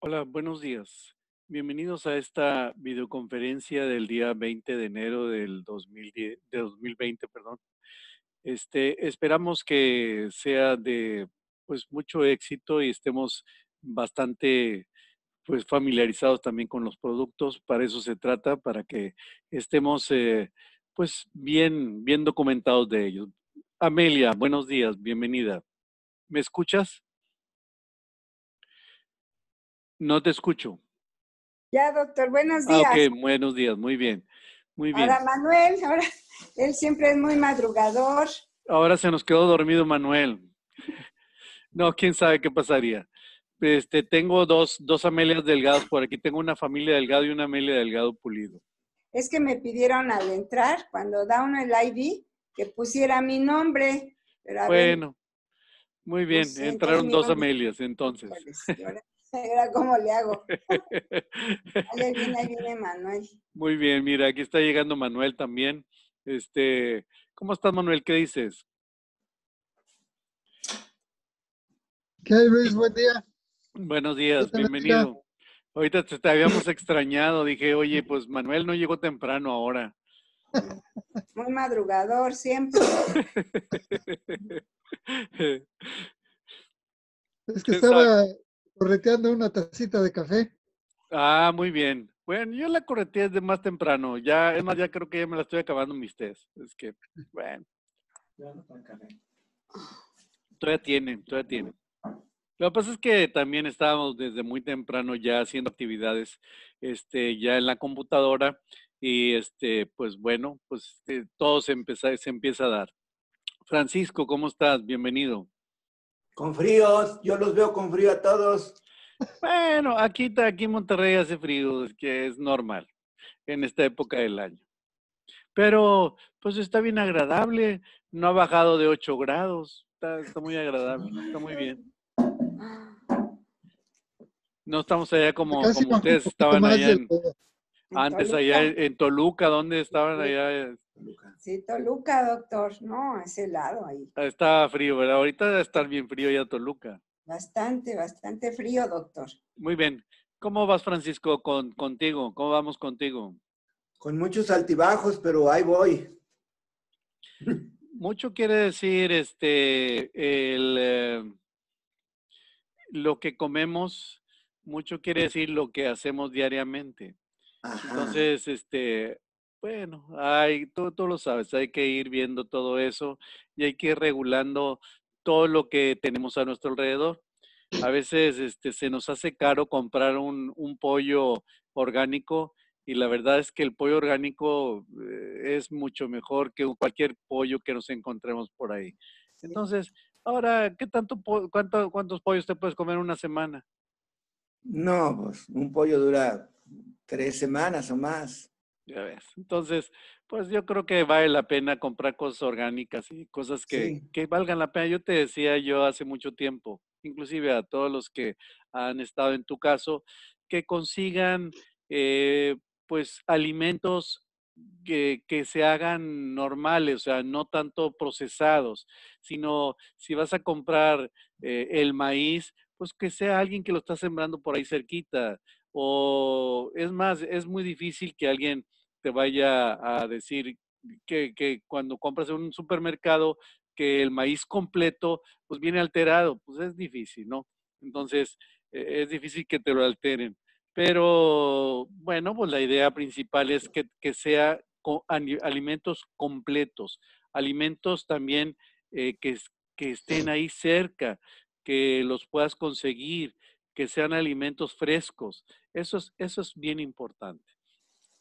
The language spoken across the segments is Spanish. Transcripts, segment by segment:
Hola, buenos días. Bienvenidos a esta videoconferencia del día 20 de enero del de 2020. Perdón. Este, esperamos que sea de pues, mucho éxito y estemos bastante pues, familiarizados también con los productos. Para eso se trata, para que estemos eh, pues, bien, bien documentados de ellos. Amelia, buenos días, bienvenida. ¿Me escuchas? No te escucho. Ya, doctor, buenos ah, días. ok, buenos días, muy bien. Muy bien. Ahora Manuel, ahora él siempre es muy madrugador. Ahora se nos quedó dormido Manuel. No, quién sabe qué pasaría. Este, tengo dos, dos Amelias Delgados por aquí. Tengo una familia Delgado y una Amelia Delgado Pulido. Es que me pidieron al entrar, cuando da uno el ID, que pusiera mi nombre. bueno, muy bien. Pues entraron dos Amelias, entonces. Era como le hago. ahí viene, ahí viene Manuel. Muy bien, mira, aquí está llegando Manuel también. Este, ¿cómo estás, Manuel? ¿Qué dices? ¿Qué hay, Luis? Buen día. Buenos días, bienvenido. Ahorita te, habíamos extrañado, dije, oye, pues Manuel no llegó temprano ahora. Muy madrugador siempre. es que estaba, correteando una tacita de café. Ah, muy bien. Bueno, yo la correteé desde más temprano. Ya, es más, ya creo que ya me la estoy acabando mis test. Es que, bueno. Ya no tan Todavía tiene, todavía tiene. Lo que pasa es que también estábamos desde muy temprano ya haciendo actividades este, ya en la computadora y este, pues bueno, pues eh, todo se empieza, se empieza a dar. Francisco, ¿cómo estás? Bienvenido. Con fríos, yo los veo con frío a todos. Bueno, aquí, aquí en Monterrey hace frío, que es normal en esta época del año. Pero pues está bien agradable, no ha bajado de 8 grados, está, muy agradable, está muy bien. No estamos allá como, como ustedes estaban allá. En, antes allá en Toluca, ¿dónde estaban allá? Sí, Toluca, doctor, no, ese lado ahí. Ah, estaba frío, ¿verdad? Ahorita está estar bien frío ya Toluca. Bastante, bastante frío, doctor. Muy bien. ¿Cómo vas, Francisco, con, contigo? ¿Cómo vamos contigo? Con muchos altibajos, pero ahí voy. Mucho quiere decir este el, eh, lo que comemos, mucho quiere decir lo que hacemos diariamente. Entonces, este, bueno, hay, tú, lo sabes, hay que ir viendo todo eso y hay que ir regulando todo lo que tenemos a nuestro alrededor. A veces este, se nos hace caro comprar un, pollo orgánico y la verdad es que el pollo orgánico eh, es mucho mejor que cualquier pollo que nos encontremos por ahí. Entonces, ahora, ¿qué tanto, cuánto, ¿cuántos pollos te puedes comer en una semana? No, pues un pollo dura Tres semanas o más. Ya ves. Entonces, pues yo creo que vale la pena comprar cosas orgánicas y cosas que, valgan la pena. Yo te decía yo hace mucho tiempo, inclusive a todos los que han estado en tu caso, que consigan eh, pues alimentos que, que, se hagan normales, o sea, no tanto procesados, sino si vas a comprar eh, el maíz, pues que sea alguien que lo está sembrando por ahí cerquita, o es más, es muy difícil que alguien te vaya a decir que, cuando compras en un supermercado que el maíz completo pues viene alterado, pues es difícil, ¿no? Entonces e, es difícil que te lo alteren. Pero bueno, pues la idea principal es que, sea alimentos completos, alimentos también eh, que, que estén ahí cerca, que los puedas conseguir, que sean alimentos frescos. Eso es, eso es bien importante.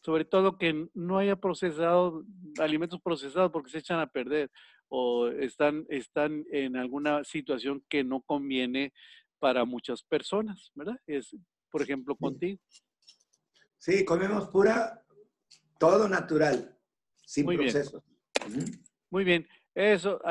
Sobre todo que no haya procesado, alimentos procesados porque se echan a perder o están, están en alguna situación que no conviene para muchas personas, ¿verdad? Es, por ejemplo, contigo. Sí, comemos pura, todo natural, sin Muy procesos. Muy bien, eso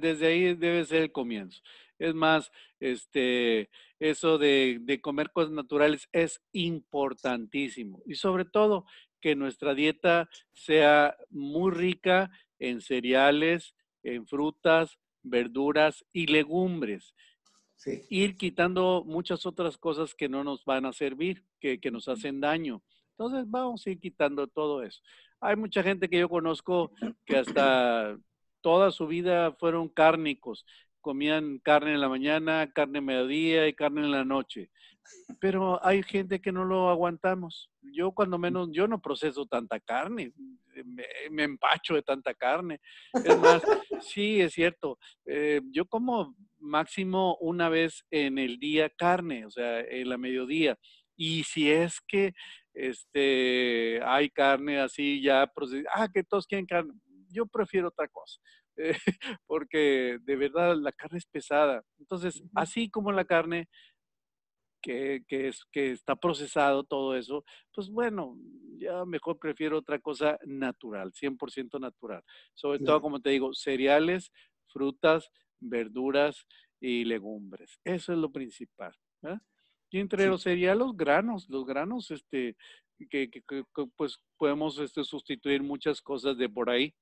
desde ahí debe ser el comienzo. Es más, este, eso de, comer cosas naturales es importantísimo. Y sobre todo, que nuestra dieta sea muy rica en cereales, en frutas, verduras y legumbres. Ir quitando muchas otras cosas que no nos van a servir, que, nos hacen daño. Entonces vamos a ir quitando todo eso. Hay mucha gente que yo conozco que hasta toda su vida fueron cárnicos comían carne en la mañana, carne mediodía y carne en la noche. Pero hay gente que no lo aguantamos. Yo cuando menos, yo no proceso tanta carne, me, empacho de tanta carne. Es más, sí, es cierto, eh, yo como máximo una vez en el día carne, o sea, en la mediodía. Y si es que este, hay carne así ya ah, que todos quieren carne, yo prefiero otra cosa. Eh, porque de verdad la carne es pesada. Entonces, así como la carne que, que, es, que está procesado todo eso, pues bueno, ya mejor prefiero otra cosa natural, 100% natural. Sobre todo, como te digo, cereales, frutas, verduras y legumbres. Eso es lo principal. Y entre los cereales, los granos, los granos, este, que, que pues podemos este, sustituir muchas cosas de por ahí.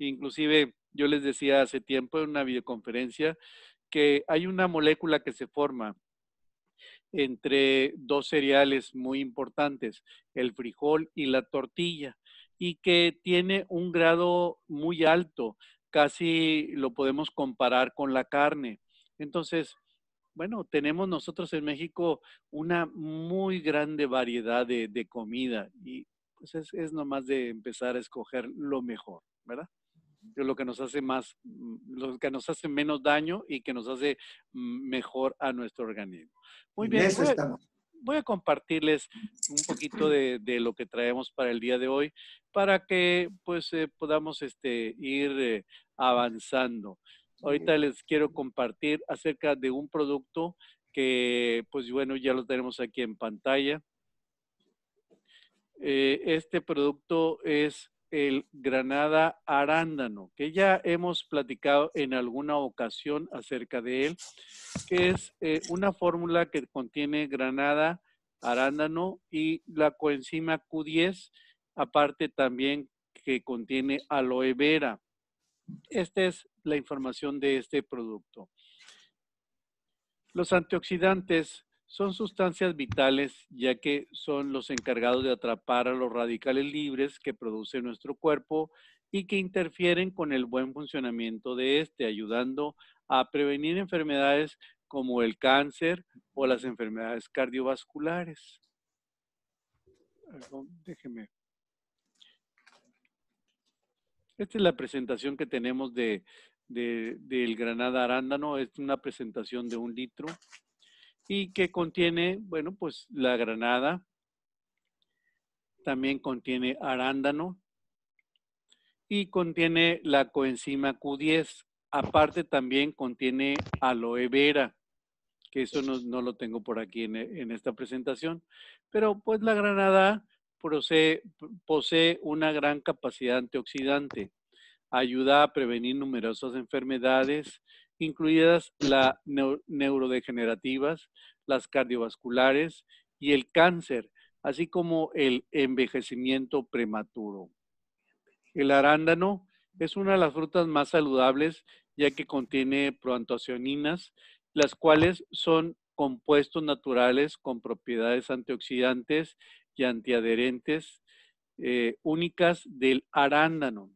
Inclusive yo les decía hace tiempo en una videoconferencia que hay una molécula que se forma entre dos cereales muy importantes, el frijol y la tortilla, y que tiene un grado muy alto, casi lo podemos comparar con la carne. Entonces, bueno, tenemos nosotros en México una muy grande variedad de, comida y pues es, es nomás de empezar a escoger lo mejor, ¿verdad? lo que nos hace más, mm, lo que nos hace menos daño y que nos hace mm, mejor a nuestro organismo. Muy bien, voy a, compartirles un poquito de, lo que traemos para el día de hoy para que pues eh, podamos este, ir eh, avanzando. Ahorita les quiero compartir acerca de un producto que pues bueno, ya lo tenemos aquí en pantalla. Eh, este producto es el Granada arándano, que ya hemos platicado en alguna ocasión acerca de él, que es eh, una fórmula que contiene granada, arándano y la coenzima Q10, aparte también que contiene aloe vera. Esta es la información de este producto. Los antioxidantes son sustancias vitales ya que son los encargados de atrapar a los radicales libres que produce nuestro cuerpo y que interfieren con el buen funcionamiento de este, ayudando a prevenir enfermedades como el cáncer o las enfermedades cardiovasculares. Esta es la presentación que tenemos de, del Granada Arándano. Es una presentación de un litro y que contiene, bueno, pues la granada, también contiene arándano y contiene la coenzima Q10. Aparte también contiene aloe vera, que eso no, lo tengo por aquí en, en, esta presentación, pero pues la granada posee, posee una gran capacidad antioxidante, ayuda a prevenir numerosas enfermedades, incluidas las neurodegenerativas, las cardiovasculares y el cáncer, así como el envejecimiento prematuro. El arándano es una de las frutas más saludables ya que contiene proantocianinas, las cuales son compuestos naturales con propiedades antioxidantes y antiadherentes eh, únicas del arándano.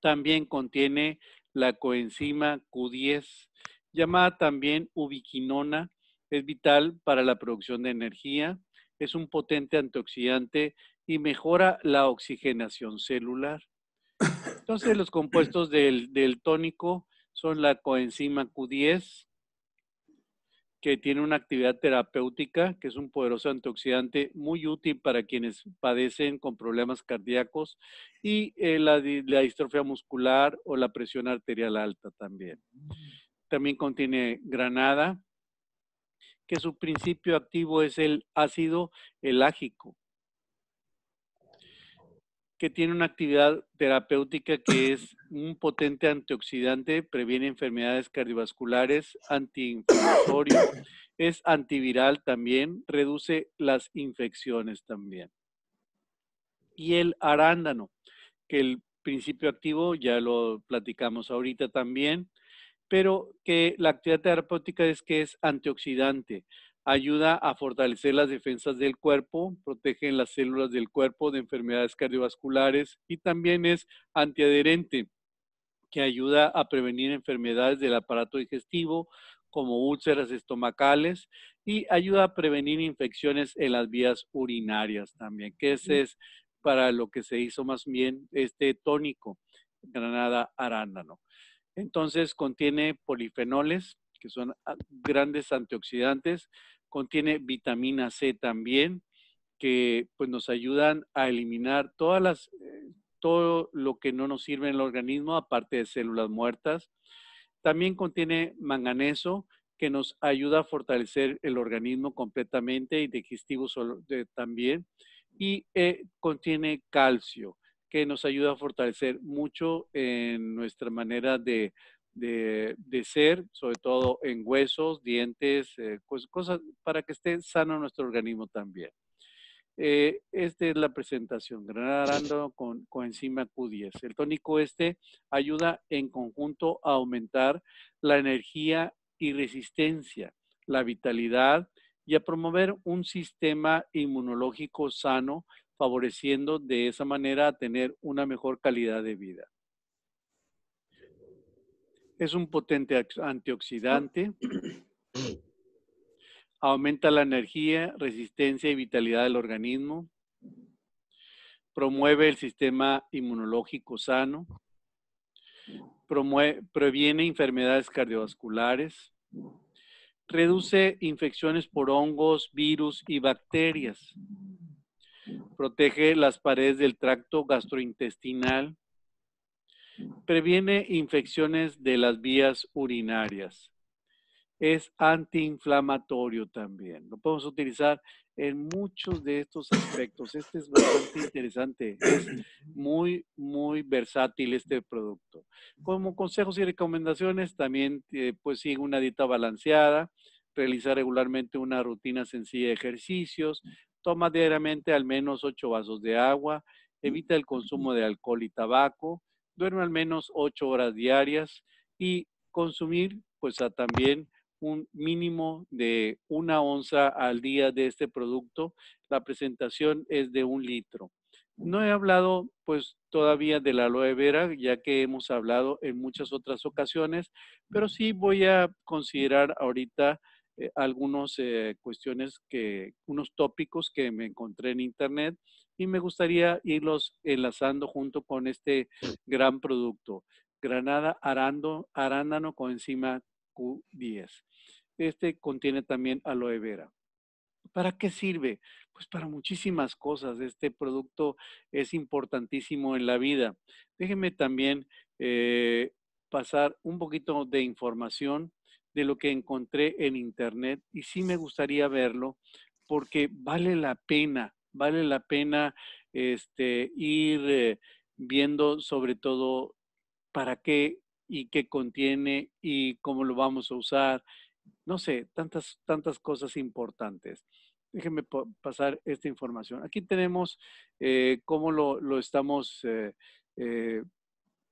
También contiene la coenzima Q10, llamada también ubiquinona, es vital para la producción de energía, es un potente antioxidante y mejora la oxigenación celular. Entonces, los compuestos del, del tónico son la coenzima Q10, que tiene una actividad terapéutica, que es un poderoso antioxidante muy útil para quienes padecen con problemas cardíacos y eh, la, la, distrofia muscular o la presión arterial alta también. Mm. También contiene granada, que su principio activo es el ácido elágico, que tiene una actividad terapéutica que es un potente antioxidante, previene enfermedades cardiovasculares, antiinflamatorio, es antiviral también, reduce las infecciones también. Y el arándano, que el principio activo ya lo platicamos ahorita también, pero que la actividad terapéutica es que es antioxidante, ayuda a fortalecer las defensas del cuerpo, protege las células del cuerpo de enfermedades cardiovasculares y también es antiadherente, que ayuda a prevenir enfermedades del aparato digestivo como úlceras estomacales y ayuda a prevenir infecciones en las vías urinarias también, que ese mm. es para lo que se hizo más bien este tónico, granada arándano. Entonces contiene polifenoles, que son ah, grandes antioxidantes, contiene vitamina C también, que pues, nos ayudan a eliminar todas las, eh, todo lo que no nos sirve en el organismo, aparte de células muertas. También contiene manganeso, que nos ayuda a fortalecer el organismo completamente y digestivo también. Y eh, contiene calcio, que nos ayuda a fortalecer mucho en nuestra manera de de, ser, sobre todo en huesos, dientes, eh, cosas, para que esté sano nuestro organismo también. Eh, esta es la presentación, granada con, con enzima Q10. El tónico este ayuda en conjunto a aumentar la energía y resistencia, la vitalidad y a promover un sistema inmunológico sano, favoreciendo de esa manera a tener una mejor calidad de vida. Es un potente antioxidante. Aumenta la energía, resistencia y vitalidad del organismo. Promueve el sistema inmunológico sano. previene enfermedades cardiovasculares. Reduce infecciones por hongos, virus y bacterias. Protege las paredes del tracto gastrointestinal Previene infecciones de las vías urinarias. Es antiinflamatorio también. Lo podemos utilizar en muchos de estos aspectos. Este es bastante interesante. Es muy, muy versátil este producto. Como consejos y recomendaciones, también eh, pues sigue una dieta balanceada, Realiza regularmente una rutina sencilla de ejercicios, toma diariamente al menos 8 vasos de agua, evita el consumo de alcohol y tabaco, duerme al menos ocho horas diarias y consumir pues también un mínimo de una onza al día de este producto. La presentación es de un litro. No he hablado pues todavía de la aloe vera, ya que hemos hablado en muchas otras ocasiones, pero sí voy a considerar ahorita eh, algunos algunas eh, cuestiones que, unos tópicos que me encontré en internet y me gustaría irlos enlazando junto con este gran producto, granada arando, arándano con encima Q10. Este contiene también aloe vera. ¿Para qué sirve? Pues para muchísimas cosas. Este producto es importantísimo en la vida. Déjenme también eh, pasar un poquito de información de lo que encontré en internet y sí me gustaría verlo porque vale la pena vale la pena este, ir eh, viendo sobre todo para qué y qué contiene y cómo lo vamos a usar. No sé, tantas, tantas cosas importantes. Déjenme pasar esta información. Aquí tenemos eh, cómo lo, estamos eh,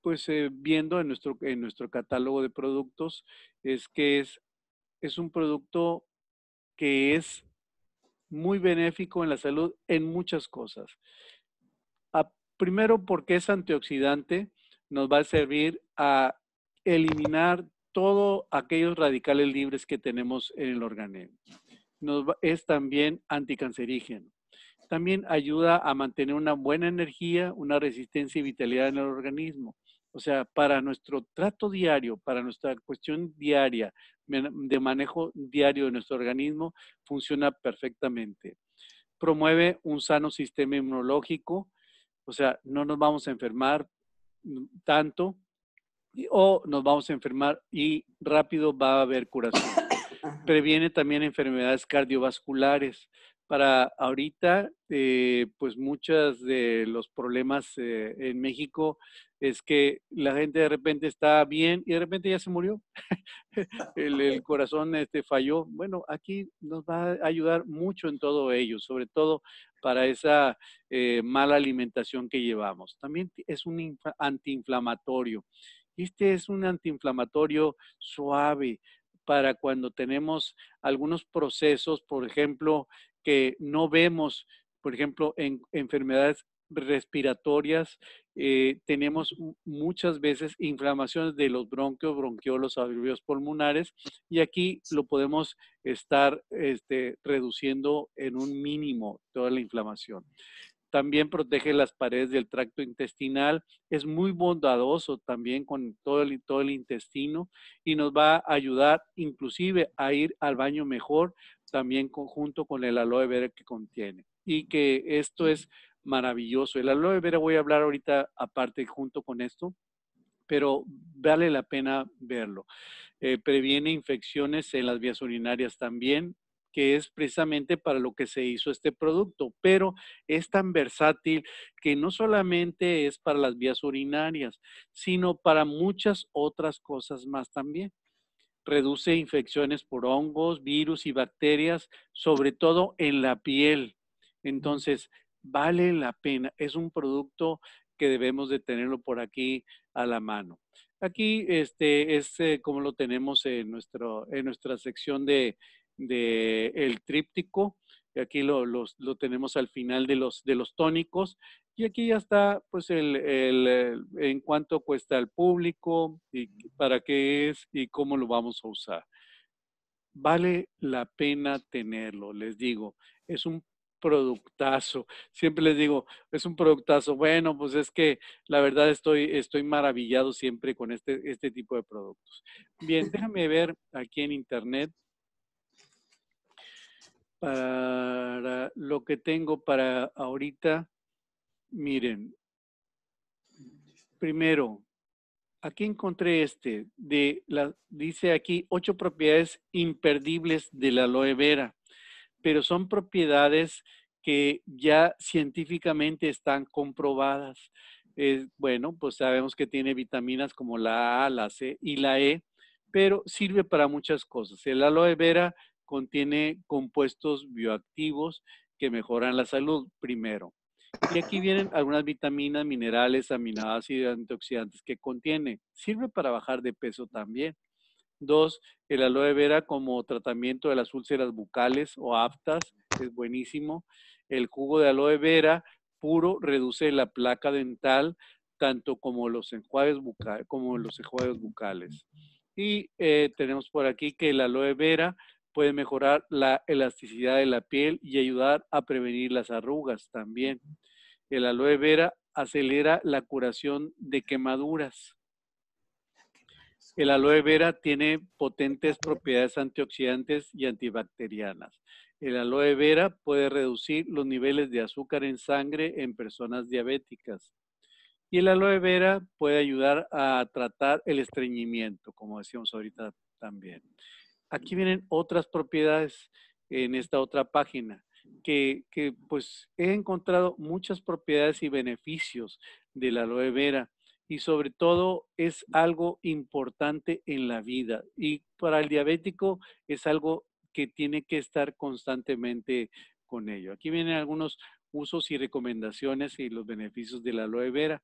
pues viendo en nuestro, en nuestro catálogo de productos. Es que es, es un producto que es muy benéfico en la salud en muchas cosas. primero porque es antioxidante, nos va a servir a eliminar todos aquellos radicales libres que tenemos en el organismo. es también anticancerígeno. También ayuda a mantener una buena energía, una resistencia y vitalidad en el organismo. O sea, para nuestro trato diario, para nuestra cuestión diaria, de manejo diario de nuestro organismo funciona perfectamente. Promueve un sano sistema inmunológico, o sea, no nos vamos a enfermar tanto o nos vamos a enfermar y rápido va a haber curación. Previene también enfermedades cardiovasculares para ahorita, eh, pues muchos de los problemas eh, en México es que la gente de repente está bien y de repente ya se murió. el, corazón este, falló. Bueno, aquí nos va a ayudar mucho en todo ello, sobre todo para esa eh, mala alimentación que llevamos. También es un antiinflamatorio. Este es un antiinflamatorio suave, para cuando tenemos algunos procesos, por ejemplo, que no vemos, por ejemplo, en enfermedades respiratorias, eh, tenemos muchas veces inflamaciones de los bronquios, bronquiolos, alveolos pulmonares, y aquí lo podemos estar este, reduciendo en un mínimo toda la inflamación. También protege las paredes del tracto intestinal, es muy bondadoso también con todo el, todo el intestino y nos va a ayudar inclusive a ir al baño mejor también conjunto con el aloe vera que contiene. Y que esto es maravilloso. El aloe vera voy a hablar ahorita aparte junto con esto, pero vale la pena verlo. Eh, previene infecciones en las vías urinarias también, que es precisamente para lo que se hizo este producto, pero es tan versátil que no solamente es para las vías urinarias, sino para muchas otras cosas más también reduce infecciones por hongos, virus y bacterias, sobre todo en la piel. Entonces, vale la pena. Es un producto que debemos de tenerlo por aquí a la mano. Aquí este, es eh, como lo tenemos en, nuestro, en nuestra sección de, el tríptico. Aquí lo, lo tenemos al final de los, de los tónicos. Y aquí ya está, pues, el, eh, en cuánto cuesta el público y para qué es y cómo lo vamos a usar. Vale la pena tenerlo, les digo. Es un productazo. Siempre les digo, es un productazo. Bueno, pues es que la verdad estoy, estoy maravillado siempre con este, este tipo de productos. Bien, déjame ver aquí en internet para lo que tengo para ahorita. Miren, primero, aquí encontré este, de la, dice aquí ocho propiedades imperdibles de la aloe vera, pero son propiedades que ya científicamente están comprobadas. Eh, bueno, pues sabemos que tiene vitaminas como la A, la C y la E, pero sirve para muchas cosas. El aloe vera contiene compuestos bioactivos que mejoran la salud primero. Y aquí vienen algunas vitaminas, minerales, aminoácidos, antioxidantes que contiene. Sirve para bajar de peso también. Dos, el aloe vera como tratamiento de las úlceras bucales o aftas. es buenísimo. El jugo de aloe vera puro reduce la placa dental, tanto como los enjuagues, bucales como los enjuagues bucales. Y eh, tenemos por aquí que el aloe vera puede mejorar la elasticidad de la piel y ayudar a prevenir las arrugas también. El aloe vera acelera la curación de quemaduras. El aloe vera tiene potentes propiedades antioxidantes y antibacterianas. El aloe vera puede reducir los niveles de azúcar en sangre en personas diabéticas. Y el aloe vera puede ayudar a tratar el estreñimiento, como decíamos ahorita también aquí vienen otras propiedades en esta otra página, que, pues he encontrado muchas propiedades y beneficios de la aloe vera y sobre todo es algo importante en la vida y para el diabético es algo que tiene que estar constantemente con ello. Aquí vienen algunos usos y recomendaciones y los beneficios de la aloe vera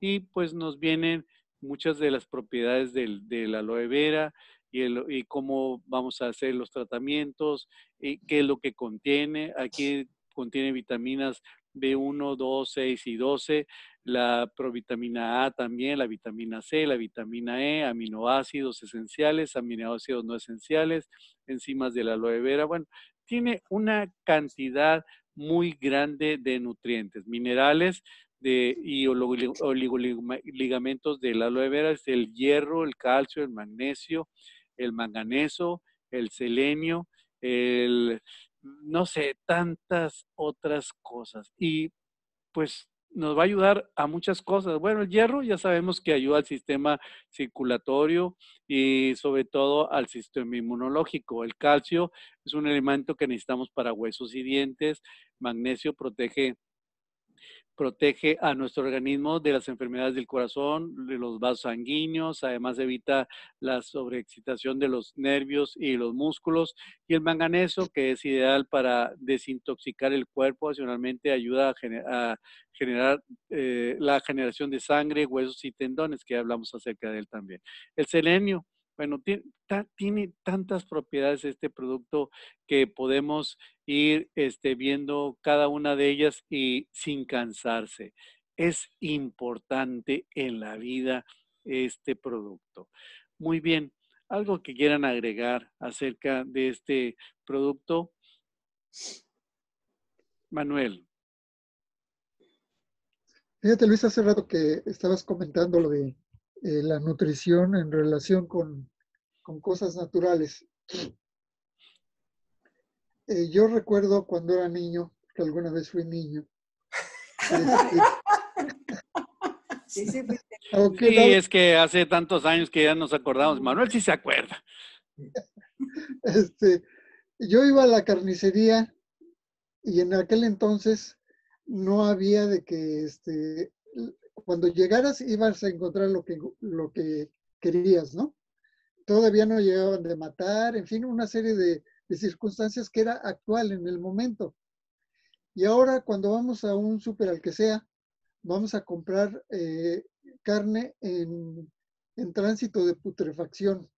y pues nos vienen muchas de las propiedades del, la aloe vera y, cómo vamos a hacer los tratamientos, y qué es lo que contiene. Aquí contiene vitaminas B1, 2, 6 y 12, la provitamina A también, la vitamina C, la vitamina E, aminoácidos esenciales, aminoácidos no esenciales, enzimas de la aloe vera. Bueno, tiene una cantidad muy grande de nutrientes, minerales, de, y oligoligamentos del aloe vera es el hierro, el calcio, el magnesio, el manganeso, el selenio, el, no sé, tantas otras cosas. Y pues nos va a ayudar a muchas cosas. Bueno, el hierro ya sabemos que ayuda al sistema circulatorio y sobre todo al sistema inmunológico. El calcio es un elemento que necesitamos para huesos y dientes. Magnesio protege protege a nuestro organismo de las enfermedades del corazón, de los vasos sanguíneos, además evita la sobreexcitación de los nervios y los músculos. Y el manganeso, que es ideal para desintoxicar el cuerpo, adicionalmente ayuda a, generar eh, la generación de sangre, huesos y tendones, que hablamos acerca de él también. El selenio bueno, tiene tantas propiedades este producto que podemos ir este, viendo cada una de ellas y sin cansarse. Es importante en la vida este producto. Muy bien, ¿algo que quieran agregar acerca de este producto? Manuel. Fíjate, Luis, hace rato que estabas comentando lo de eh, la nutrición en relación con, cosas naturales. Eh, yo recuerdo cuando era niño, que alguna vez fui niño. sí, sí, es que hace tantos años que ya nos acordamos. Manuel sí se acuerda. Este, yo iba a la carnicería y en aquel entonces no había de que este, cuando llegaras ibas a encontrar lo que, lo que querías, ¿no? Todavía no llegaban de matar, en fin, una serie de, circunstancias que era actual en el momento. Y ahora cuando vamos a un súper al que sea, vamos a comprar eh, carne en, tránsito de putrefacción,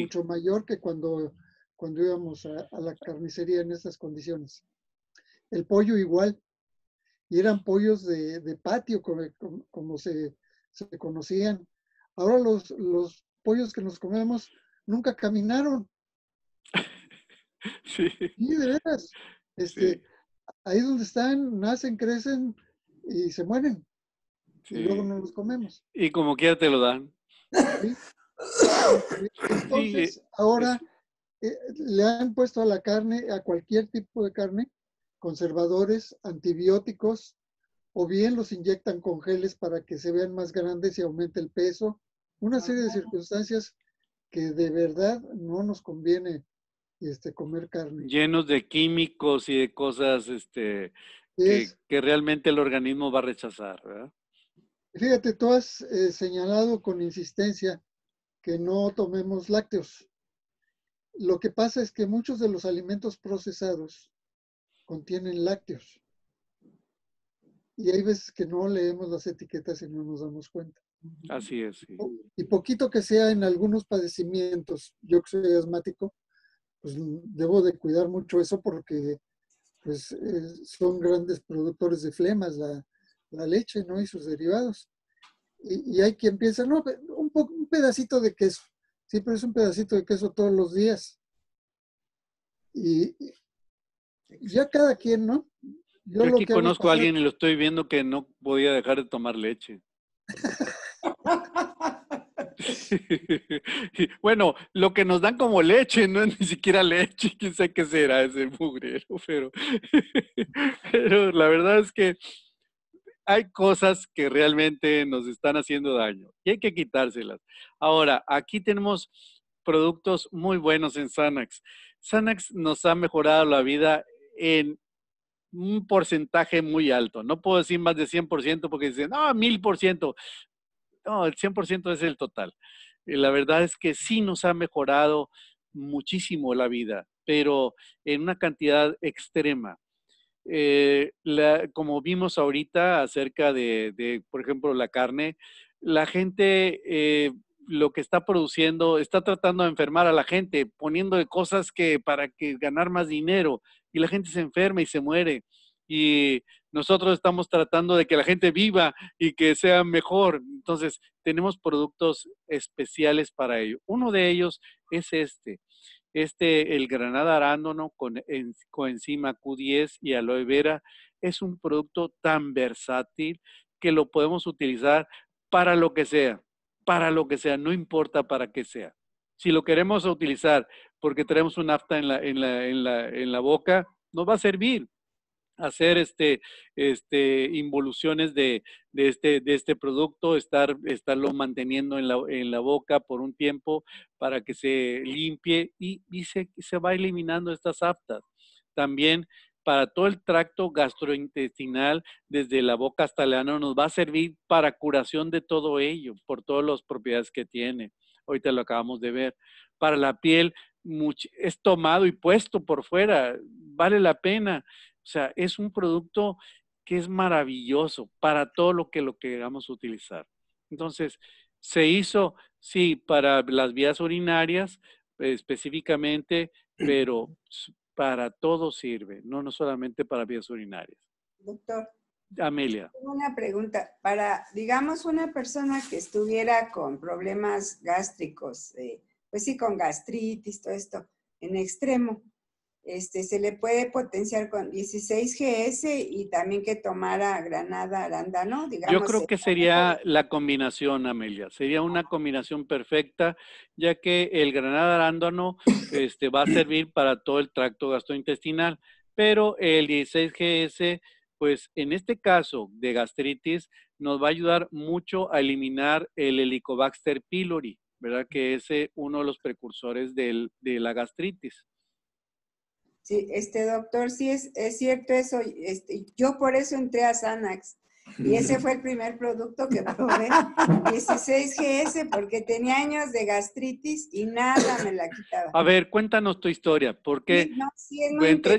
mucho mayor que cuando, cuando íbamos a, a, la carnicería en esas condiciones. El pollo igual, y eran pollos de, patio, como, se, conocían. Ahora los, los pollos que nos comemos nunca caminaron. Sí. Sí, de veras. Este, Ahí donde están, nacen, crecen y se mueren. Y luego no los comemos. Y como quiera te lo dan. ¿Sí? Entonces, ahora eh, le han puesto a la carne, a cualquier tipo de carne, conservadores, antibióticos, o bien los inyectan con geles para que se vean más grandes y aumente el peso. Una serie de circunstancias que de verdad no nos conviene este, comer carne. Llenos de químicos y de cosas este, que, realmente el organismo va a rechazar. Fíjate, tú has eh, señalado con insistencia que no tomemos lácteos. Lo que pasa es que muchos de los alimentos procesados contienen lácteos. Y hay veces que no leemos las etiquetas y no nos damos cuenta. Así es. Y poquito que sea en algunos padecimientos, yo que soy asmático, pues debo de cuidar mucho eso porque pues, son grandes productores de flemas la, leche, ¿no? Y sus derivados. Y, hay quien piensa, no, un, un pedacito de queso. Sí, pero es un pedacito de queso todos los días. Y, ya cada quien, ¿no? Yo, aquí conozco a alguien y lo estoy viendo que no podía dejar de tomar leche. bueno, lo que nos dan como leche no es ni siquiera leche, quién sabe qué será ese mugrero, pero, pero la verdad es que hay cosas que realmente nos están haciendo daño y hay que quitárselas. Ahora, aquí tenemos productos muy buenos en Sanax. Sanax nos ha mejorado la vida en un porcentaje muy alto. No puedo decir más de 100% porque dicen, ah, por 1000%. No, el 100% es el total. Eh, la verdad es que sí nos ha mejorado muchísimo la vida, pero en una cantidad extrema. Eh, como vimos ahorita acerca de, por ejemplo, la carne, la gente eh, lo que está produciendo está tratando de enfermar a la gente, poniendo cosas que para que ganar más dinero y la gente se enferma y se muere. Y nosotros estamos tratando de que la gente viva y que sea mejor. Entonces, tenemos productos especiales para ello. Uno de ellos es este. Este, el granada arándano con coenzima Q10 y aloe vera, es un producto tan versátil que lo podemos utilizar para lo que sea, para lo que sea, no importa para qué sea si lo queremos utilizar porque tenemos una afta en la, en la, en la, en la boca, nos va a servir hacer este, este, involuciones de, este, este, producto, estarlo manteniendo en la, en la boca por un tiempo para que se limpie y, se, se, va eliminando estas aftas. También para todo el tracto gastrointestinal, desde la boca hasta el ano, nos va a servir para curación de todo ello, por todas las propiedades que tiene ahorita lo acabamos de ver. Para la piel es tomado y puesto por fuera, vale la pena. O sea, es un producto que es maravilloso para todo lo que lo queramos utilizar. Entonces, se hizo, sí, para las vías urinarias específicamente, pero para todo sirve, no, no solamente para vías urinarias. Doctor, Amelia. Una pregunta. Para, digamos, una persona que estuviera con problemas gástricos, eh, pues sí, con gastritis, todo esto, en extremo, este, se le puede potenciar con 16 GS y también que tomara granada arándano, digamos. Yo creo que sería la combinación, Amelia, sería una combinación perfecta, ya que el granada arándano este, va a servir para todo el tracto gastrointestinal, pero el 16 GS pues en este caso de gastritis nos va a ayudar mucho a eliminar el Helicobacter pylori, ¿verdad? Que es eh, uno de los precursores de la gastritis. Sí, este doctor, sí es, es cierto eso. Este, yo por eso entré a Sanax, y ese fue el primer producto que probé, 16GS, porque tenía años de gastritis y nada me la quitaba. A ver, cuéntanos tu historia, porque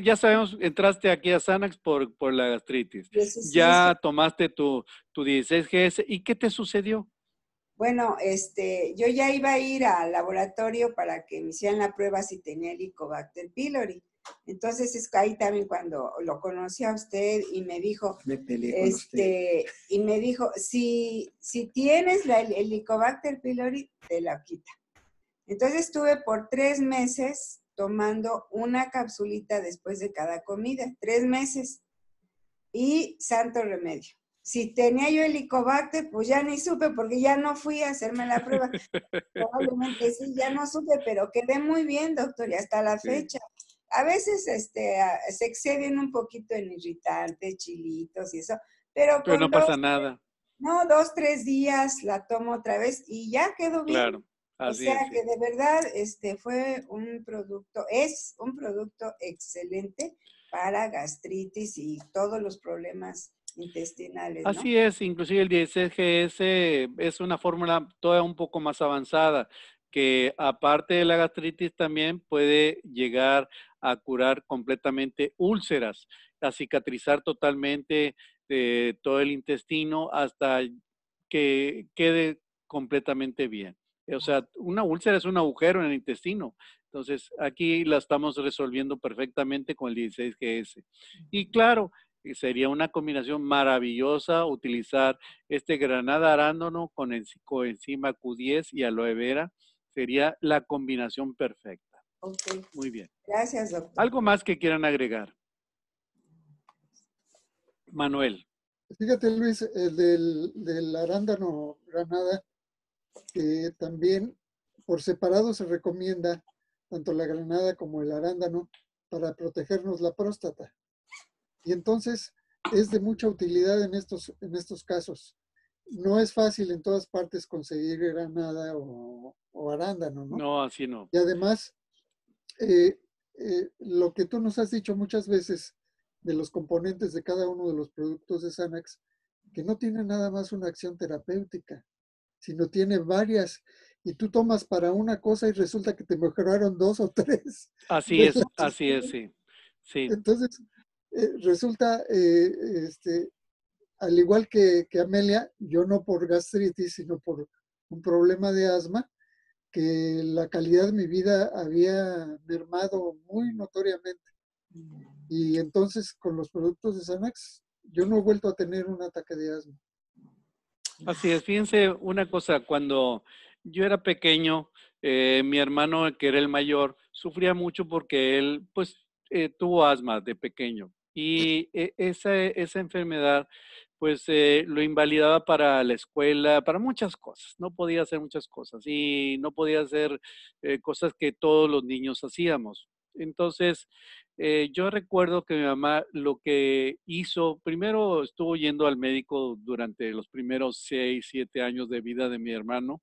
ya sabemos, entraste aquí a Sanax por, la gastritis. Ya tomaste tu, tu 16GS. ¿Y qué te sucedió? Bueno, este, yo ya iba a ir al laboratorio para que me hicieran la prueba si tenía Helicobacter pylori. Entonces es que ahí también cuando lo conocí a usted y me dijo, este, y me dijo, si, si tienes el Helicobacter pylori, te la quita. Entonces estuve por tres meses tomando una capsulita después de cada comida, tres meses. Y santo remedio. Si tenía yo el helicobacter, pues ya ni supe porque ya no fui a hacerme la prueba. Probablemente sí, ya no supe, pero quedé muy bien, doctor, y hasta la fecha a veces este, se exceden un poquito en irritantes, chilitos y eso, pero... Pero no pasa nada. No, dos, tres días la tomo otra vez y ya quedó bien. Claro, así O sea que de verdad este, fue un producto, es un producto excelente para gastritis y todos los problemas intestinales. Así es, inclusive el 16GS es una fórmula toda un poco más avanzada que aparte de la gastritis también puede llegar a curar completamente úlceras, a cicatrizar totalmente eh, todo el intestino hasta que quede completamente bien. O sea, una úlcera es un agujero en el intestino. Entonces, aquí la estamos resolviendo perfectamente con el 16GS. Y claro, eh, sería una combinación maravillosa utilizar este granada arándano con, el, coenzima Q10 y aloe vera. Sería la combinación perfecta. Ok. Muy bien. Gracias, doctor. ¿Algo más que quieran agregar? Manuel. Fíjate, Luis, el del, arándano granada, que también por separado se recomienda tanto la granada como el arándano para protegernos la próstata. Y entonces es de mucha utilidad en estos, en estos casos. No es fácil en todas partes conseguir granada o, o arándano, ¿no? No, así no. Y además eh, eh, lo que tú nos has dicho muchas veces de los componentes de cada uno de los productos de Sanax, que no tiene nada más una acción terapéutica, sino tiene varias. Y tú tomas para una cosa y resulta que te mejoraron dos o tres. Así es, así es, sí. sí. Entonces, eh, resulta, este, al igual que, que Amelia, yo no por gastritis, sino por un problema de asma, que la calidad de mi vida había mermado muy notoriamente. Mm. Y entonces con los productos de Sanax, yo no he vuelto a tener un ataque de asma. Así es, fíjense una cosa, cuando yo era pequeño, eh, mi hermano, que era el mayor, sufría mucho porque él, pues, eh, tuvo asma de pequeño. Y e, esa, esa enfermedad pues eh, lo invalidaba para la escuela, para muchas cosas. No podía hacer muchas cosas y no podía hacer eh, cosas que todos los niños hacíamos. Entonces, eh, yo recuerdo que mi mamá lo que hizo, primero estuvo yendo al médico durante los primeros seis, siete años de vida de mi hermano,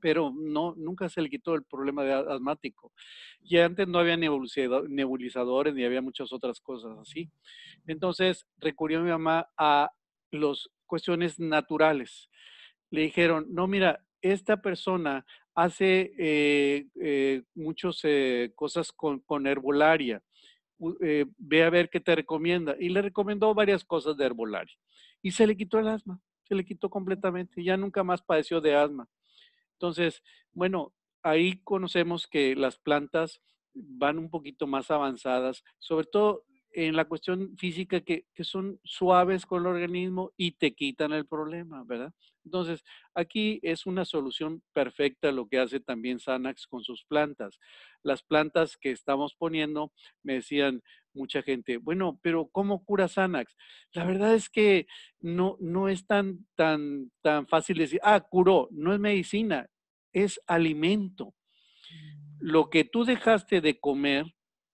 pero no, nunca se le quitó el problema de asmático. Y antes no había nebulizadores ni había muchas otras cosas así. Entonces recurrió mi mamá a las cuestiones naturales. Le dijeron, no, mira, esta persona hace eh, eh, muchas eh, cosas con, con herbolaria. ve a ver qué te recomienda. Y le recomendó varias cosas de herbolaria. Y se le quitó el asma, se le quitó completamente. Ya nunca más padeció de asma. Entonces, bueno, ahí conocemos que las plantas van un poquito más avanzadas, sobre todo en la cuestión física que, son suaves con el organismo y te quitan el problema, ¿verdad? Entonces, aquí es una solución perfecta lo que hace también Sanax con sus plantas. Las plantas que estamos poniendo, me decían mucha gente, bueno, pero ¿cómo cura Sanax? La verdad es que no, no es tan, tan, tan fácil decir, ah, curó, no es medicina, es alimento. Mm. Lo que tú dejaste de comer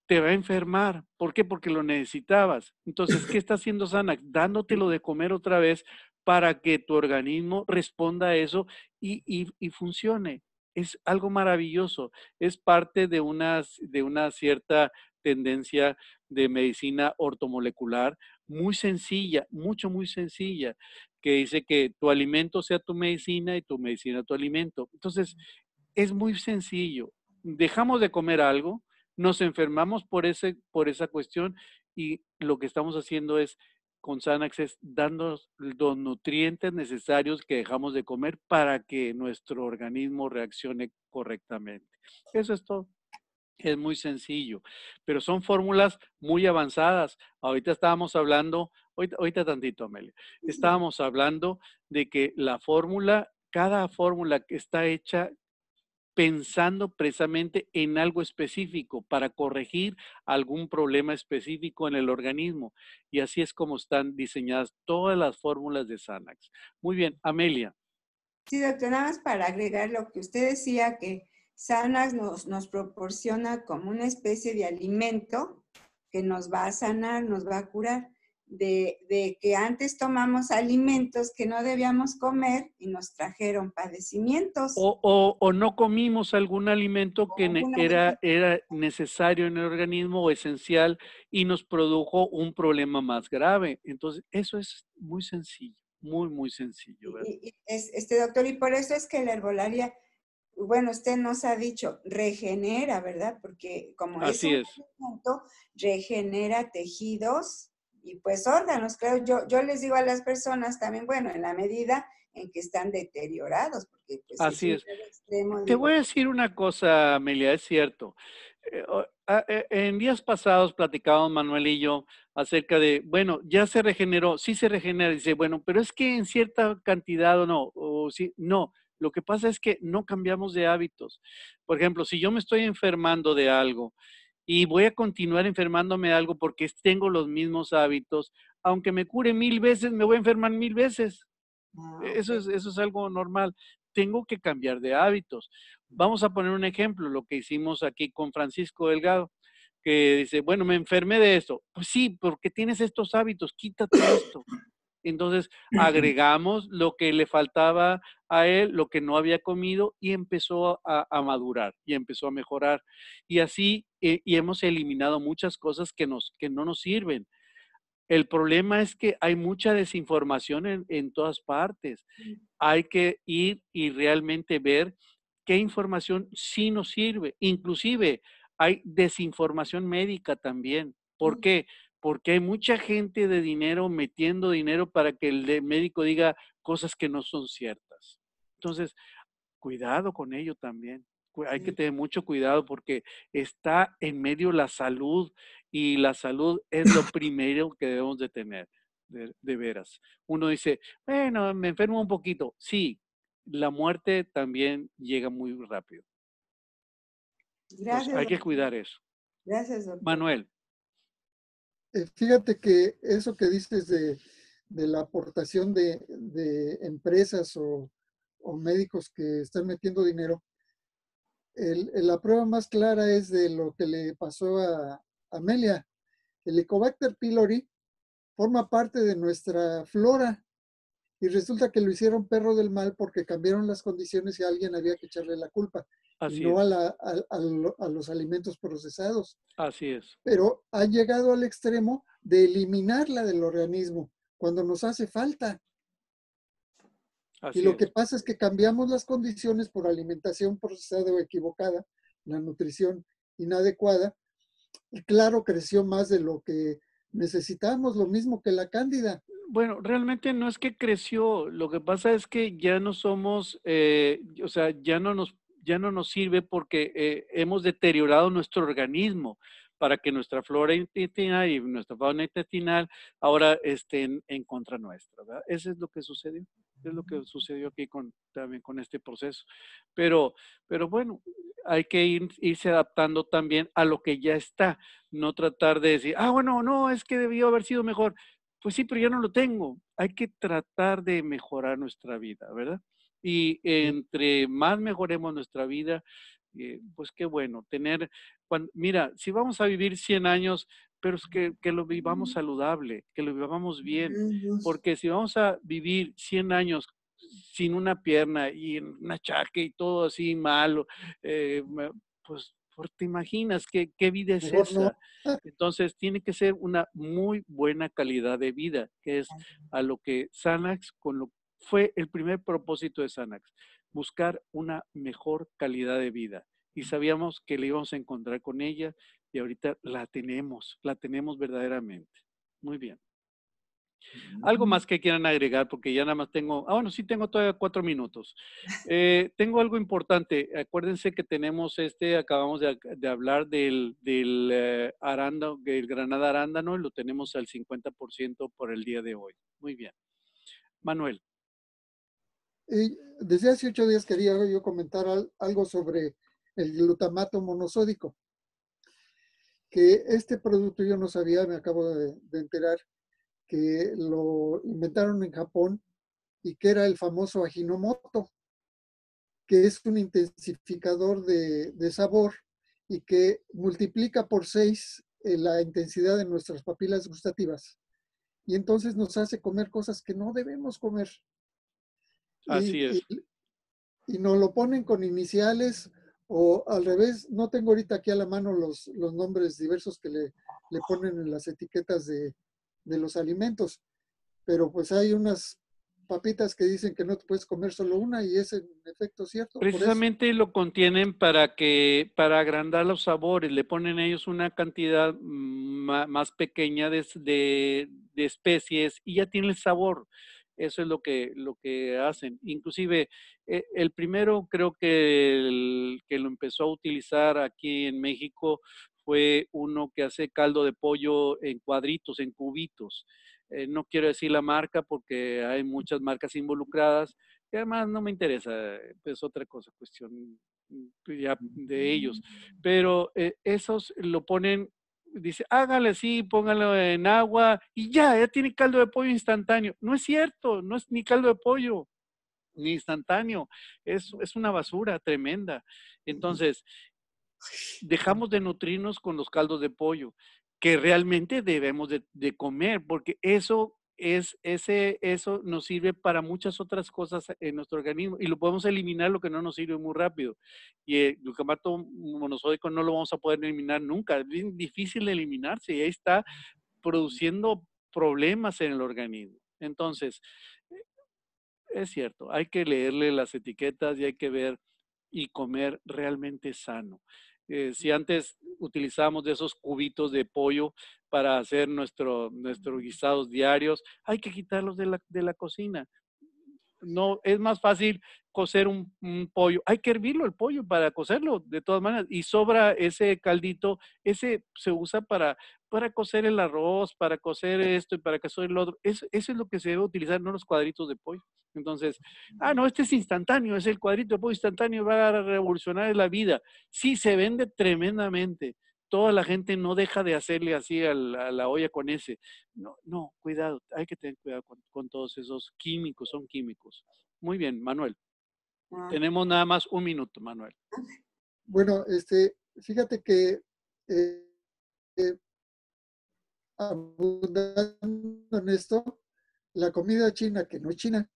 te va a enfermar. ¿Por qué? Porque lo necesitabas. Entonces, ¿qué está haciendo Sanax? Dándotelo de comer otra vez para que tu organismo responda a eso y, funcione. Es algo maravilloso. Es parte de una, de una cierta tendencia de medicina ortomolecular muy sencilla, mucho, muy sencilla, que dice que tu alimento sea tu medicina y tu medicina tu alimento. Entonces, es muy sencillo. Dejamos de comer algo, nos enfermamos por, ese, por esa cuestión y lo que estamos haciendo es con Sanax es los nutrientes necesarios que dejamos de comer para que nuestro organismo reaccione correctamente. Eso es todo. Es muy sencillo, pero son fórmulas muy avanzadas. Ahorita estábamos hablando, ahorita, ahorita tantito, Amelia, estábamos hablando de que la fórmula, cada fórmula que está hecha pensando precisamente en algo específico para corregir algún problema específico en el organismo. Y así es como están diseñadas todas las fórmulas de Sanax. Muy bien, Amelia. Sí, doctor, nada más para agregar lo que usted decía, que Sanax nos, nos proporciona como una especie de alimento que nos va a sanar, nos va a curar de, que antes tomamos alimentos que no debíamos comer y nos trajeron padecimientos. O, o, no comimos algún alimento que era, necesario en el organismo o esencial y nos produjo un problema más grave. Entonces, eso es muy sencillo, muy, muy sencillo. es, este doctor, y por eso es que la herbolaria, bueno, usted nos ha dicho, regenera, ¿verdad? Porque como es, un regenera tejidos y pues órganos, creo yo, yo les digo a las personas también, bueno, en la medida en que están deteriorados. Porque, pues, Así es. Te voy a decir una cosa, Amelia, es cierto. Eh, eh, en días pasados platicábamos Manuel y yo acerca de, bueno, ya se regeneró, sí se regenera, dice, bueno, pero es que en cierta cantidad o no, o sí, no, lo que pasa es que no cambiamos de hábitos. Por ejemplo, si yo me estoy enfermando de algo y voy a continuar enfermándome de algo porque tengo los mismos hábitos. Aunque me cure mil veces, me voy a enfermar mil veces. Ah, e, eso es, eso es algo normal. Tengo que cambiar de hábitos. Vamos a poner un ejemplo, lo que hicimos aquí con Francisco Delgado, que dice, bueno, me enfermé de esto. Pues sí, porque tienes estos hábitos, quítate esto. Entonces agregamos lo que le faltaba a él, lo que no había comido y empezó a, madurar y empezó a mejorar. Y así eh, y hemos eliminado muchas cosas que, nos, que no nos sirven. El problema es que hay mucha desinformación en, en todas partes. Hay que ir y realmente ver qué información sí nos sirve. Inclusive hay desinformación médica también. ¿Por qué? porque hay mucha gente de dinero metiendo dinero para que el médico diga cosas que no son ciertas. Entonces, cuidado con ello también. Hay que tener mucho cuidado porque está en medio la salud y la salud es lo primero que debemos de tener, de, veras. Uno dice, bueno, me enfermo un poquito. Sí, la muerte también llega muy rápido. Gracias. hay que cuidar eso. Gracias, doctor. Manuel. Eh, fíjate que eso que dices de, la aportación de, empresas o, médicos que están metiendo dinero, la prueba más clara es de lo que le pasó a, Amelia. El Ecobacter pylori forma parte de nuestra flora y resulta que lo hicieron perro del mal porque cambiaron las condiciones y alguien había que echarle la culpa no a, los alimentos procesados. Así es. Pero ha llegado al extremo de eliminarla del organismo cuando nos hace falta. Así y lo que pasa es que cambiamos las condiciones por alimentación procesada o equivocada, la nutrición inadecuada, y claro, creció más de lo que necesitamos, lo mismo que la cándida. Bueno, realmente no es que creció, lo que pasa es que ya no somos, eh, o sea, ya no nos ya no nos sirve porque eh, hemos deteriorado nuestro organismo para que nuestra flora intestinal y nuestra fauna intestinal ahora estén en contra nuestra. ¿verdad? Eso es lo que sucedió. Es lo que sucedió aquí con, también con este proceso. Pero, pero bueno, hay que irse adaptando también a lo que ya está. No tratar de decir, ah, bueno, no, es que debió haber sido mejor. Pues sí, pero ya no lo tengo. Hay que tratar de mejorar nuestra vida, ¿verdad? Y entre más mejoremos nuestra vida, eh, pues qué bueno, tener, mira, si vamos a vivir 100 años, pero es que, lo vivamos saludable, que lo vivamos bien, porque si vamos a vivir 100 años sin una pierna y un achaque y todo así malo, eh, pues, pues te imaginas qué, qué vida es esa. Entonces tiene que ser una muy buena calidad de vida, que es a lo que Sanax, con lo fue el primer propósito de Sanax, buscar una mejor calidad de vida. Y sabíamos que le íbamos a encontrar con ella y ahorita la tenemos, la tenemos verdaderamente. Muy bien. Algo más que quieran agregar, porque ya nada más tengo, ah, bueno, sí tengo todavía cuatro minutos. Eh, tengo algo importante. Acuérdense que tenemos este, acabamos de, hablar del, eh, arándano, del granada arándano, y lo tenemos al 50% por el día de hoy. Muy bien. Manuel desde hace ocho días quería yo comentar algo sobre el glutamato monosódico, que este producto yo no sabía, me acabo de, enterar, que lo inventaron en Japón y que era el famoso Ajinomoto, que es un intensificador de, de sabor y que multiplica por seis eh, la intensidad de nuestras papilas gustativas. Y entonces nos hace comer cosas que no debemos comer. Así es. Y, no nos lo ponen con iniciales o al revés, no tengo ahorita aquí a la mano los, los nombres diversos que le, le ponen en las etiquetas de, de los alimentos, pero pues hay unas papitas que dicen que no te puedes comer solo una y es en efecto cierto. Precisamente lo contienen para que para agrandar los sabores, le ponen ellos una cantidad más pequeña de, de, de especies y ya tiene el sabor. Eso es lo que, lo que hacen. Inclusive, eh, el primero creo que, que lo empezó a utilizar aquí en México fue uno que hace caldo de pollo en cuadritos, en cubitos. Eh, no quiero decir la marca porque hay muchas marcas involucradas. Y además no me interesa, eh, es otra cosa, cuestión mm, de ellos. Mm. Pero esos lo ponen dice, hágale así, póngalo en agua y ya, ya tiene caldo de pollo instantáneo. No es cierto, no es ni caldo de pollo, ni instantáneo. Es, es una basura tremenda. Entonces, dejamos de nutrirnos con los caldos de pollo que realmente debemos de comer, porque eso es, ese, eso nos sirve para muchas otras cosas e, en nuestro organismo y lo podemos eliminar lo que no nos sirve muy rápido. Y eh, el glucamato monosódico no lo vamos a poder eliminar nunca, es bien difícil de eliminarse y ahí está produciendo problemas en el organismo. Entonces, eh, es cierto, hay que leerle las etiquetas y hay que ver y comer realmente sano. Eh, si antes utilizábamos de esos cubitos de pollo, para hacer nuestros guisados diarios, hay que quitarlos de la, cocina. No, es más fácil cocer un, pollo. Hay que hervirlo el pollo para cocerlo, de todas maneras. Y sobra ese caldito, ese se usa para, para cocer el arroz, para cocer esto y para cocer el otro. eso es lo que se debe utilizar, no los cuadritos de pollo. Entonces, ah, no, este es instantáneo, es el cuadrito de pollo instantáneo, va a revolucionar la vida. Sí, se vende tremendamente toda la gente no deja de hacerle así a la, olla con ese. No, no, cuidado, hay que tener cuidado con, todos esos químicos, son químicos. Muy bien, Manuel. Ah. Tenemos nada más un minuto, Manuel. Bueno, este, fíjate que eh, eh, abundando en esto, la comida china, que no es china,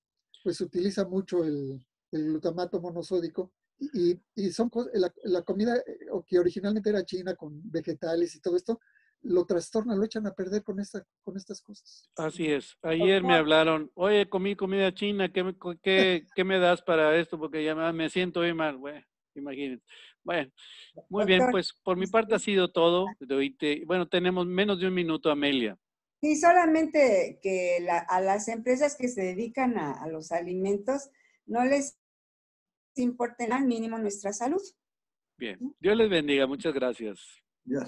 pues utiliza mucho el glutamato monosódico y, y son la, la comida eh, que originalmente era china con vegetales y todo esto, lo trastorna, lo echan a perder con, esta, con estas cosas. Así es. Ayer me hablaron, oye, comí comida china, ¿qué, qué, qué me das para esto? Porque ya me siento muy mal, güey. Imagínense. Bueno, muy bien, pues por mi parte ha sido todo. Bueno, tenemos menos de un minuto, Amelia. Sí, solamente que a las empresas que se dedican a, a los alimentos no les importen al mínimo nuestra salud. Bien, Dios les bendiga, muchas gracias. ya.